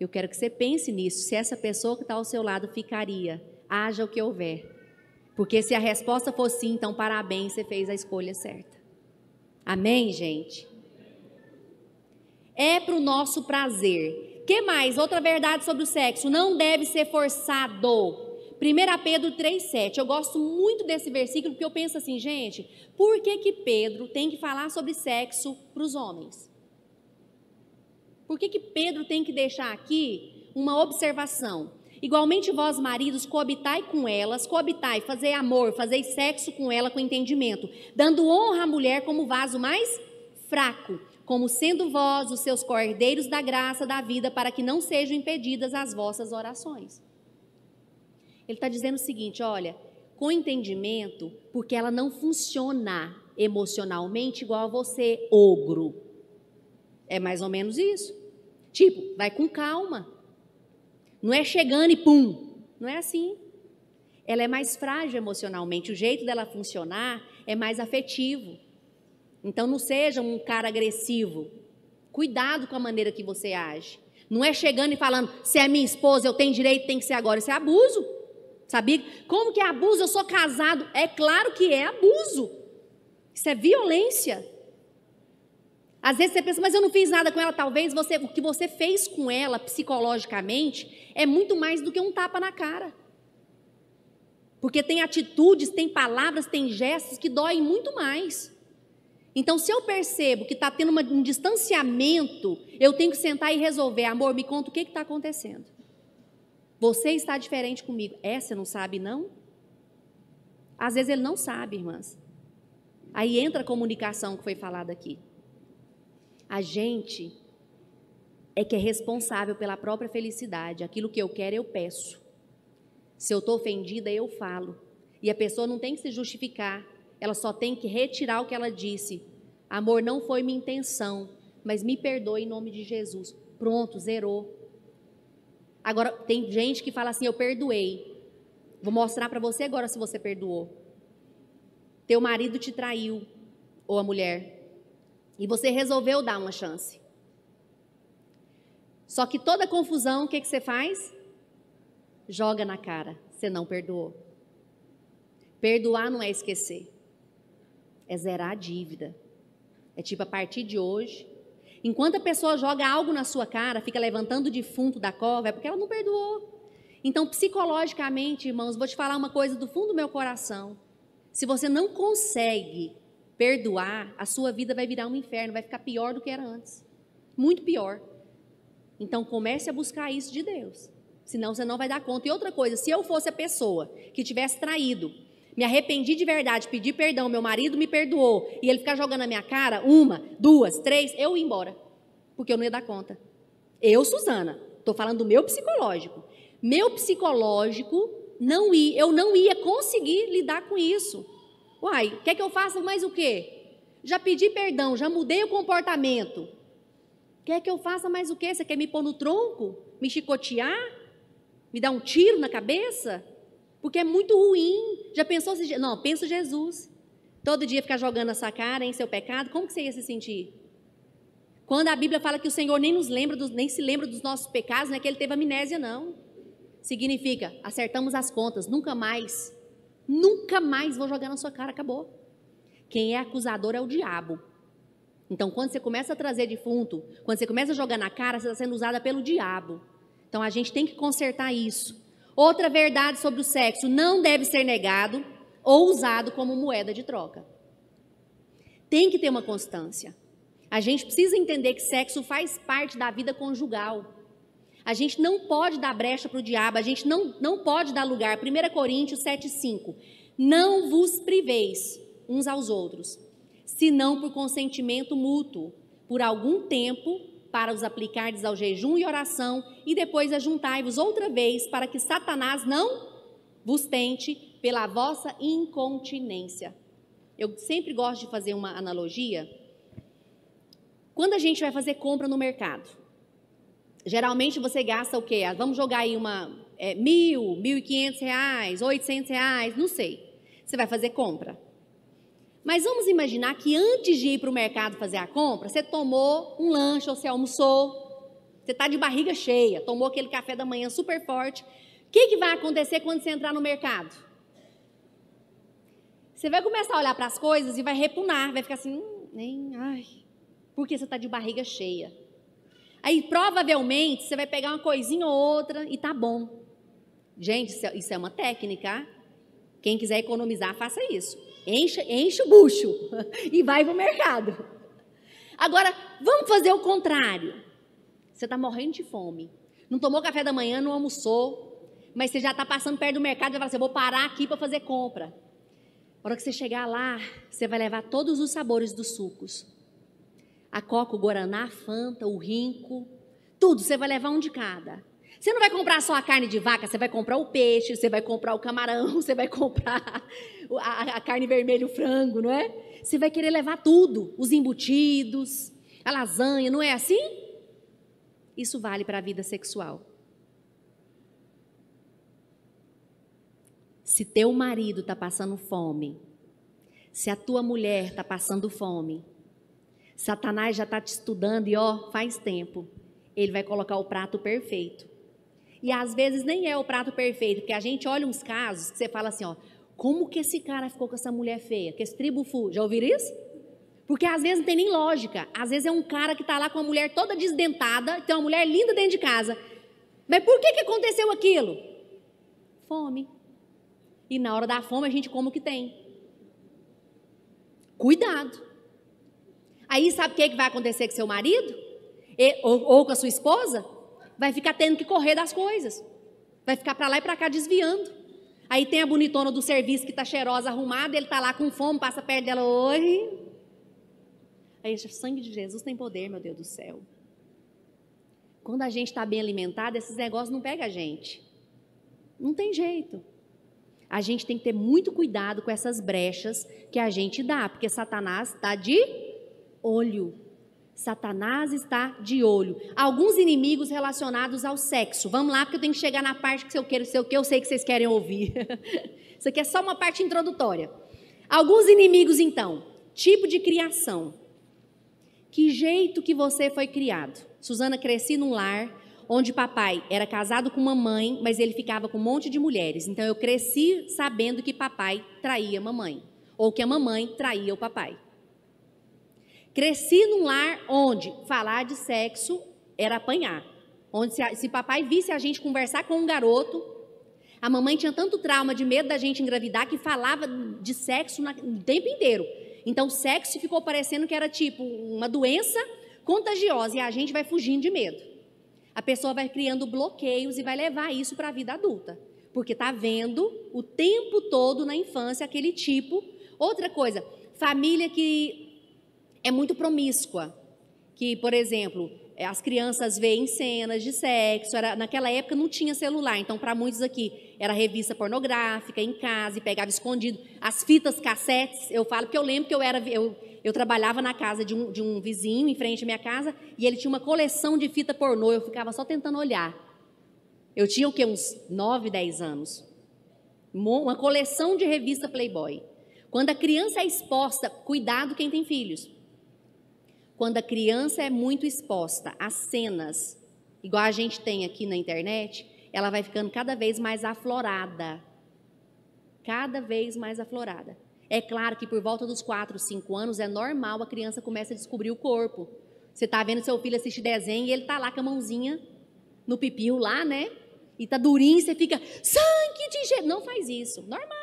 Eu quero que você pense nisso, se essa pessoa que está ao seu lado ficaria, haja o que houver. Porque se a resposta for sim, então parabéns, você fez a escolha certa. Amém, gente? É para o nosso prazer. que mais? Outra verdade sobre o sexo: não deve ser forçado. 1 Pedro 3,7. Eu gosto muito desse versículo porque eu penso assim, gente, por que, que Pedro tem que falar sobre sexo para os homens? Por que, que Pedro tem que deixar aqui uma observação? Igualmente vós, maridos, coabitai com elas, coabitai, fazei amor, fazei sexo com ela com entendimento, dando honra à mulher como vaso mais fraco, como sendo vós os seus cordeiros da graça da vida, para que não sejam impedidas as vossas orações. Ele está dizendo o seguinte: olha, com entendimento, porque ela não funciona emocionalmente igual a você, ogro. É mais ou menos isso. Tipo, vai com calma. Não é chegando e pum. Não é assim. Ela é mais frágil emocionalmente. O jeito dela funcionar é mais afetivo. Então não seja um cara agressivo. Cuidado com a maneira que você age. Não é chegando e falando, se é minha esposa, eu tenho direito, tem que ser agora. Isso é abuso. Sabia? Como que é abuso? Eu sou casado. É claro que é abuso. Isso é violência. Às vezes você pensa, mas eu não fiz nada com ela. Talvez você, o que você fez com ela psicologicamente é muito mais do que um tapa na cara. Porque tem atitudes, tem palavras, tem gestos que doem muito mais. Então, se eu percebo que está tendo uma, um distanciamento, eu tenho que sentar e resolver. Amor, me conta o que está acontecendo. Você está diferente comigo. É, você não sabe, não? Às vezes ele não sabe, irmãs. Aí entra a comunicação que foi falada aqui. A gente é que é responsável pela própria felicidade. Aquilo que eu quero, eu peço. Se eu estou ofendida, eu falo. E a pessoa não tem que se justificar, ela só tem que retirar o que ela disse. Amor, não foi minha intenção, mas me perdoe em nome de Jesus. Pronto, zerou. Agora, tem gente que fala assim: eu perdoei. Vou mostrar para você agora se você perdoou. Teu marido te traiu, ou a mulher. E você resolveu dar uma chance. Só que toda confusão, o que, que você faz? Joga na cara. Você não perdoou. Perdoar não é esquecer, é zerar a dívida. É tipo, a partir de hoje, enquanto a pessoa joga algo na sua cara, fica levantando o defunto da cova, é porque ela não perdoou. Então, psicologicamente, irmãos, vou te falar uma coisa do fundo do meu coração. Se você não consegue perdoar, a sua vida vai virar um inferno, vai ficar pior do que era antes. Muito pior. Então comece a buscar isso de Deus. Senão você não vai dar conta. E outra coisa, se eu fosse a pessoa que tivesse traído, me arrependi de verdade, pedi perdão, meu marido me perdoou, e ele ficar jogando na minha cara uma, duas, três, eu ia embora. Porque eu não ia dar conta. Eu, Suzana, estou falando do meu psicológico. Meu psicológico não ia, eu não ia conseguir lidar com isso. Uai, quer que eu faça mais o quê? Já pedi perdão, já mudei o comportamento. Quer que eu faça mais o quê? Você quer me pôr no tronco? Me chicotear? Me dar um tiro na cabeça? Porque é muito ruim. Já pensou se. Não, pensa Jesus. Todo dia ficar jogando essa cara em seu pecado, como que você ia se sentir? Quando a Bíblia fala que o Senhor nem nos lembra, dos, nem se lembra dos nossos pecados, não é que ele teve amnésia, não. Significa, acertamos as contas, nunca mais Nunca mais vou jogar na sua cara, acabou. Quem é acusador é o diabo. Então, quando você começa a trazer defunto, quando você começa a jogar na cara, você está sendo usada pelo diabo. Então, a gente tem que consertar isso. Outra verdade sobre o sexo: não deve ser negado ou usado como moeda de troca. Tem que ter uma constância. A gente precisa entender que sexo faz parte da vida conjugal. A gente não pode dar brecha para o diabo, a gente não, não pode dar lugar. 1 Coríntios 7,5. Não vos priveis uns aos outros, senão por consentimento mútuo, por algum tempo, para os aplicardes ao jejum e oração, e depois ajuntai-vos outra vez, para que Satanás não vos tente pela vossa incontinência. Eu sempre gosto de fazer uma analogia. Quando a gente vai fazer compra no mercado, Geralmente você gasta o quê? Ah, vamos jogar aí uma é, mil, mil e quinhentos reais, oitocentos reais, não sei. Você vai fazer compra. Mas vamos imaginar que antes de ir para o mercado fazer a compra, você tomou um lanche ou você almoçou, você está de barriga cheia, tomou aquele café da manhã super forte. O que, que vai acontecer quando você entrar no mercado? Você vai começar a olhar para as coisas e vai repunar, vai ficar assim, hum, nem, ai, que você está de barriga cheia. Aí provavelmente você vai pegar uma coisinha ou outra e tá bom. Gente, isso é, é uma técnica. Tá? Quem quiser economizar, faça isso. Enche, enche o bucho e vai pro mercado. Agora, vamos fazer o contrário. Você está morrendo de fome. Não tomou café da manhã, não almoçou, mas você já está passando perto do mercado e falar assim: eu vou parar aqui para fazer compra. Na hora que você chegar lá, você vai levar todos os sabores dos sucos a Coca, o Guaraná, a Fanta, o Rinco, tudo, você vai levar um de cada. Você não vai comprar só a carne de vaca, você vai comprar o peixe, você vai comprar o camarão, você vai comprar a, a carne vermelha, o frango, não é? Você vai querer levar tudo, os embutidos, a lasanha, não é assim? Isso vale para a vida sexual. Se teu marido está passando fome, se a tua mulher está passando fome, Satanás já está te estudando e ó, faz tempo. Ele vai colocar o prato perfeito. E às vezes nem é o prato perfeito, porque a gente olha uns casos que você fala assim, ó, como que esse cara ficou com essa mulher feia? Que esse tribo já ouviram isso? Porque às vezes não tem nem lógica. Às vezes é um cara que está lá com uma mulher toda desdentada, tem uma mulher linda dentro de casa. Mas por que, que aconteceu aquilo? Fome. E na hora da fome a gente come o que tem. Cuidado. Aí sabe o que, é que vai acontecer com seu marido? E, ou, ou com a sua esposa? Vai ficar tendo que correr das coisas. Vai ficar para lá e para cá desviando. Aí tem a bonitona do serviço que está cheirosa, arrumada, ele está lá com fome, passa perto dela, oi. Aí, o sangue de Jesus tem poder, meu Deus do céu. Quando a gente está bem alimentado, esses negócios não pegam a gente. Não tem jeito. A gente tem que ter muito cuidado com essas brechas que a gente dá, porque Satanás está de olho. Satanás está de olho. Alguns inimigos relacionados ao sexo. Vamos lá, porque eu tenho que chegar na parte que eu quero, sei o que eu sei que vocês querem ouvir. Isso aqui é só uma parte introdutória. Alguns inimigos, então. Tipo de criação. Que jeito que você foi criado? Suzana cresci num lar onde papai era casado com mamãe, mas ele ficava com um monte de mulheres. Então eu cresci sabendo que papai traía mamãe, ou que a mamãe traía o papai. Cresci num lar onde falar de sexo era apanhar. Onde se, se papai visse a gente conversar com um garoto, a mamãe tinha tanto trauma de medo da gente engravidar que falava de sexo na, o tempo inteiro. Então, sexo ficou parecendo que era tipo uma doença contagiosa e a gente vai fugindo de medo. A pessoa vai criando bloqueios e vai levar isso para a vida adulta, porque está vendo o tempo todo na infância aquele tipo. Outra coisa, família que é muito promíscua. Que, por exemplo, eh, as crianças veem cenas de sexo. Era, naquela época não tinha celular, então para muitos aqui era revista pornográfica em casa e pegava escondido. As fitas cassetes, eu falo porque eu lembro que eu era eu, eu trabalhava na casa de um, de um vizinho em frente à minha casa e ele tinha uma coleção de fita pornô. Eu ficava só tentando olhar. Eu tinha o quê? Uns 9, 10 anos. Uma coleção de revista Playboy. Quando a criança é exposta, cuidado quem tem filhos quando a criança é muito exposta a cenas, igual a gente tem aqui na internet, ela vai ficando cada vez mais aflorada. Cada vez mais aflorada. É claro que por volta dos 4, 5 anos é normal a criança começa a descobrir o corpo. Você está vendo seu filho assistir desenho e ele está lá com a mãozinha no pipiu lá, né? E tá durinho, você fica, sangue de Jesus. Não faz isso, normal.